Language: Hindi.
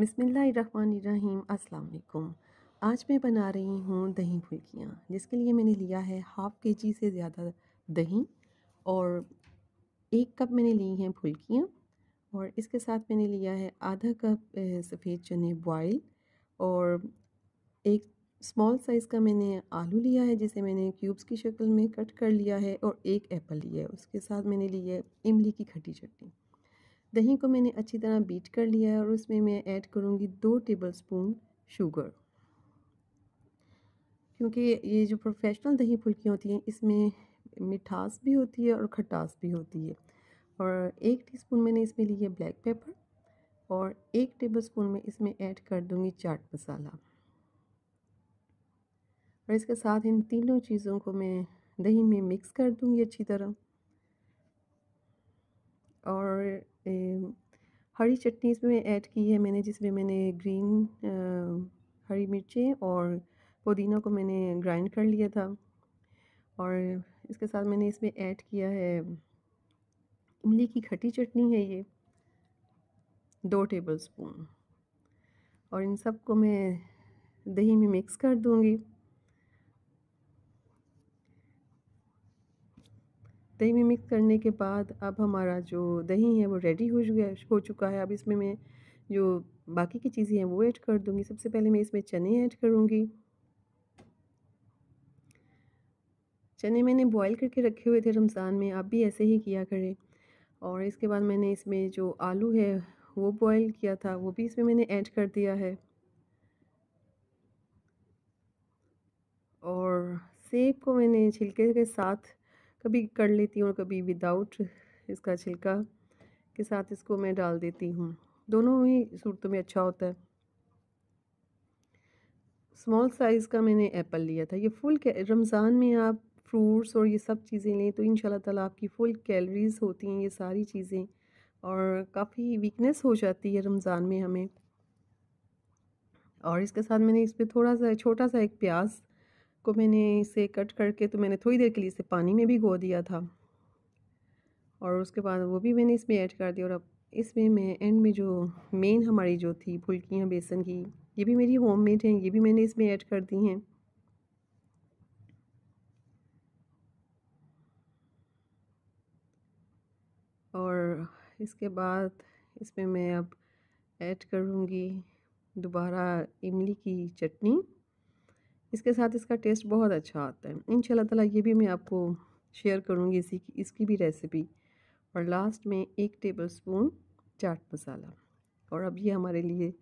अस्सलाम वालेकुम आज मैं बना रही हूँ दही फुल्कियाँ जिसके लिए मैंने लिया है हाफ़ के जी से ज़्यादा दही और एक कप मैंने ली हैं फुल्कियाँ और इसके साथ मैंने लिया है आधा कप सफ़ेद चने बॉयल और एक स्मॉल साइज़ का मैंने आलू लिया है जिसे मैंने क्यूब्स की शक्ल में कट कर लिया है और एक एप्पल लिया है उसके साथ मैंने लिया है इमली की खट्टी चटनी दही को मैंने अच्छी तरह बीट कर लिया है और उसमें मैं ऐड करूँगी दो टेबल स्पून शुगर क्योंकि ये जो प्रोफेशनल दही फुल्कियाँ होती हैं इसमें मिठास भी होती है और खटास भी होती है और एक टीस्पून मैंने इसमें ली है ब्लैक पेपर और एक टेबल स्पून में इसमें ऐड कर दूँगी चाट मसाला और इसके साथ इन तीनों चीज़ों को मैं दही में मिक्स कर दूँगी अच्छी तरह और हरी चटनी इसमें ऐड की है मैंने जिसमें मैंने ग्रीन हरी मिर्चें और पुदीना को मैंने ग्राइंड कर लिया था और इसके साथ मैंने इसमें ऐड किया है इमली की खटी चटनी है ये दो टेबल स्पून और इन सब को मैं दही में मिक्स कर दूँगी दही में मिक्स करने के बाद अब हमारा जो दही है वो रेडी हो गया हो चुका है अब इसमें मैं जो बाकी की चीज़ें हैं वो ऐड कर दूँगी सबसे पहले मैं इसमें चने ऐड करूँगी चने मैंने बॉईल करके रखे हुए थे रमज़ान में आप भी ऐसे ही किया करें और इसके बाद मैंने इसमें जो आलू है वो बॉईल किया था वो भी इसमें मैंने ऐड कर दिया है और सेब को मैंने छिलके के साथ कभी कर लेती हूँ और कभी विदाउट इसका छिलका के साथ इसको मैं डाल देती हूँ दोनों ही सूरतों में अच्छा होता है स्मॉल साइज़ का मैंने एप्पल लिया था ये फुल रमज़ान में आप फ्रूट्स और ये सब चीज़ें लें तो इन ताला आपकी फुल कैलोरीज़ होती हैं ये सारी चीज़ें और काफ़ी वीकनेस हो जाती है रमज़ान में हमें और इसके साथ मैंने इस पर थोड़ा सा छोटा सा एक प्याज को मैंने इसे कट करके तो मैंने थोड़ी देर के लिए इसे पानी में भी गो दिया था और उसके बाद वो भी मैंने इसमें ऐड कर दिया और अब इसमें मैं एंड में जो मेन हमारी जो थी फुल्कियाँ बेसन की ये भी मेरी होम मेड हैं ये भी मैंने इसमें ऐड कर दी हैं और इसके बाद इसमें मैं अब ऐड करूँगी दोबारा इमली की चटनी इसके साथ इसका टेस्ट बहुत अच्छा आता है इन ताला ये भी मैं आपको शेयर करूँगी इसी की इसकी भी रेसिपी और लास्ट में एक टेबल स्पून चाट मसाला और अब ये हमारे लिए